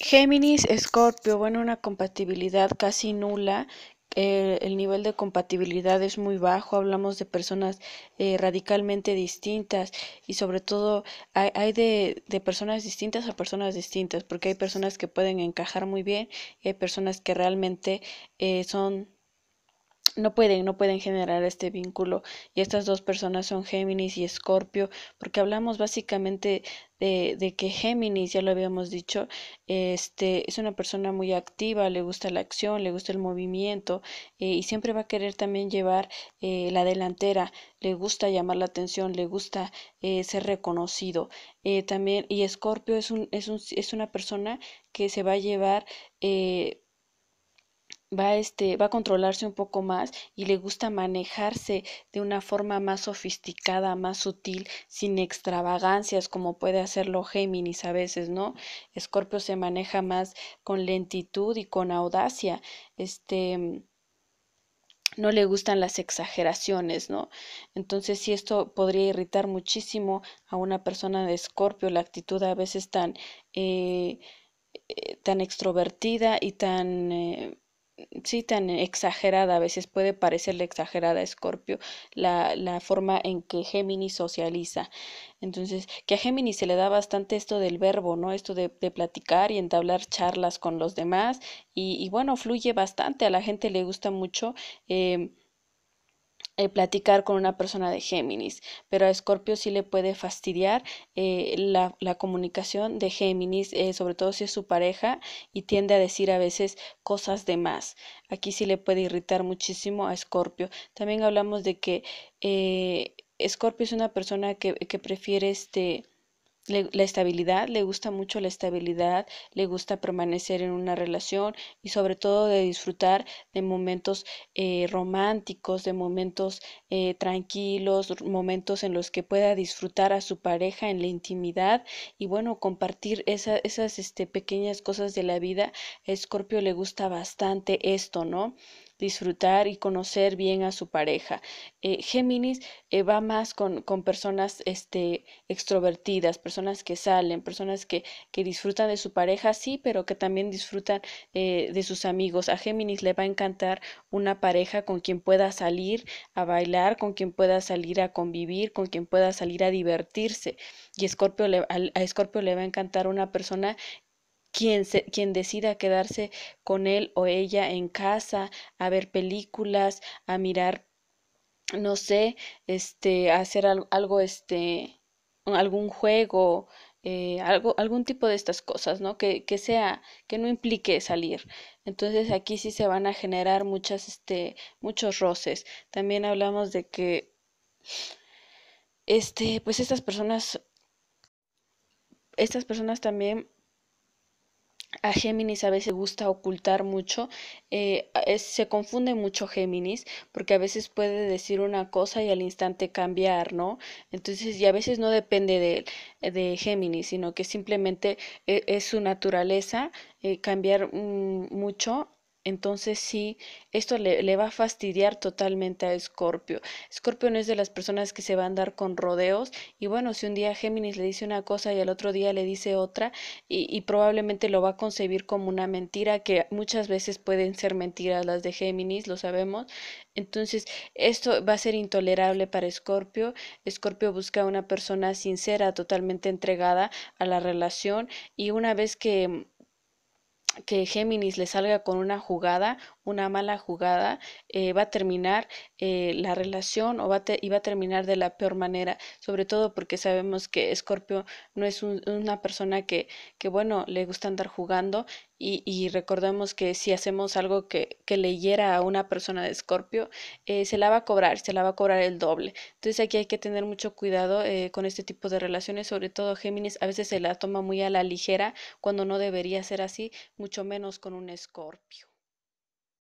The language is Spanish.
Géminis, Escorpio, bueno, una compatibilidad casi nula. Eh, el nivel de compatibilidad es muy bajo, hablamos de personas eh, radicalmente distintas y sobre todo hay, de, personas distintas a personas distintas, porque hay personas que pueden encajar muy bien y hay personas que realmente eh, son no pueden, no pueden generar este vínculo. Y estas dos personas son Géminis y Escorpio, porque hablamos básicamente de, que Géminis, ya lo habíamos dicho, este, es una persona muy activa, le gusta la acción, le gusta el movimiento eh, y siempre va a querer también llevar eh, la delantera, le gusta llamar la atención, le gusta eh, ser reconocido. también, y Escorpio es, es, es una persona que se va a llevar va este va a controlarse un poco más y le gusta manejarse de una forma más sofisticada, más sutil, sin extravagancias como puede hacerlo Géminis a veces, ¿no? Escorpio se maneja más con lentitud y con audacia. Este no le gustan las exageraciones, ¿no? Entonces, si esto podría irritar muchísimo a una persona de escorpio, la actitud a veces tan, eh, eh, tan extrovertida y tan eh, sí tan exagerada, a veces puede parecerle exagerada a Scorpio la, la, forma en que Géminis socializa. Entonces, que a Géminis se le da bastante esto del verbo, ¿no? Esto de, de platicar y entablar charlas con los demás y, y, bueno, fluye bastante, a la gente le gusta mucho. Em, eh, platicar con una persona de Géminis, pero a Escorpio sí le puede fastidiar eh, la, comunicación de Géminis, eh, sobre todo si es su pareja y tiende a decir a veces cosas de más. Aquí sí le puede irritar muchísimo a Escorpio. También hablamos de que Escorpio es una persona que, que prefiere este le, la estabilidad, le gusta mucho la estabilidad, le gusta permanecer en una relación y sobre todo de disfrutar de momentos eh, románticos, de momentos eh, tranquilos, momentos en los que pueda disfrutar a su pareja en la intimidad y bueno, compartir esas este, pequeñas cosas de la vida. A Scorpio le gusta bastante esto, ¿no? disfrutar y conocer bien a su pareja. Eh, Géminis eh, va más con, personas este, extrovertidas, personas que salen, personas que, disfrutan de su pareja, sí, pero que también disfrutan eh, de sus amigos. A Géminis le va a encantar una pareja con quien pueda salir a bailar, con quien pueda salir a convivir, con quien pueda salir a divertirse. Y a Escorpio le va a encantar una persona quien, decida quedarse con él o ella en casa, a ver películas, a mirar, no sé, este, hacer algo, este, algún juego, eh, algo, algún tipo de estas cosas, ¿no? Que, que, sea, que no implique salir. Entonces aquí sí se van a generar muchas, este, muchos roces. También hablamos de que, este, pues estas personas, estas personas también a Géminis a veces gusta ocultar mucho, eh, se confunde mucho Géminis porque a veces puede decir una cosa y al instante cambiar, ¿no? Entonces, y a veces no depende de, eh, de Géminis, sino que simplemente eh, es, su naturaleza cambiar mm, mucho entonces sí, esto le, va a fastidiar totalmente a Escorpio. Escorpio no es de las personas que se va a andar con rodeos y bueno, si un día Géminis le dice una cosa y al otro día le dice otra y, y probablemente lo va a concebir como una mentira que muchas veces pueden ser mentiras las de Géminis, lo sabemos. Entonces esto va a ser intolerable para Escorpio. Escorpio busca una persona sincera, totalmente entregada a la relación y una vez que que Géminis le salga con una jugada una mala jugada, eh, va a terminar eh, la relación o va y va a terminar de la peor manera, sobre todo porque sabemos que Scorpio no es una persona que, bueno, le gusta andar jugando y, recordemos que si hacemos algo que, que le hiera a una persona de Scorpio, eh, se la va a cobrar, se la va a cobrar el doble. Entonces aquí hay que tener mucho cuidado con este tipo de relaciones, sobre todo Géminis a veces se la toma muy a la ligera cuando no debería ser así, mucho menos con un Scorpio.